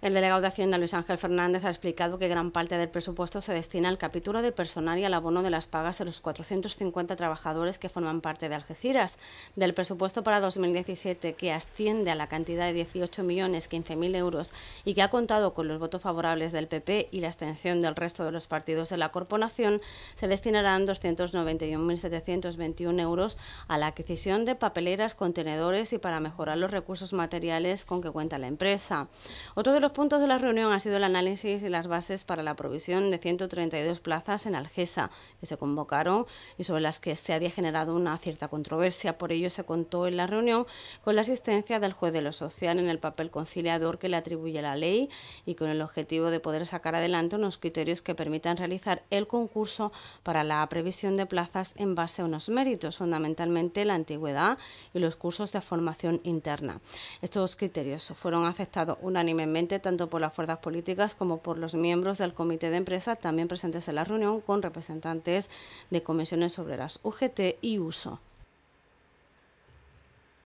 El delegado de Hacienda Luis Ángel Fernández ha explicado que gran parte del presupuesto se destina al capítulo de personal y al abono de las pagas de los 450 trabajadores que forman parte de Algeciras. Del presupuesto para 2017, que asciende a la cantidad de 18.015.000 euros y que ha contado con los votos favorables del PP y la abstención del resto de los partidos de la corporación, se destinarán 291.721 euros a la adquisición de papeleras, contenedores y para mejorar los recursos materiales con que cuenta la empresa. Otro de los los puntos de la reunión ha sido el análisis y las bases para la provisión de 132 plazas en Algesa que se convocaron y sobre las que se había generado una cierta controversia. Por ello se contó en la reunión con la asistencia del juez de lo social en el papel conciliador que le atribuye la ley y con el objetivo de poder sacar adelante unos criterios que permitan realizar el concurso para la previsión de plazas en base a unos méritos, fundamentalmente la antigüedad y los cursos de formación interna. Estos criterios fueron aceptados unánimemente tanto por las fuerzas políticas como por los miembros del comité de empresa también presentes en la reunión con representantes de comisiones obreras UGT y USO.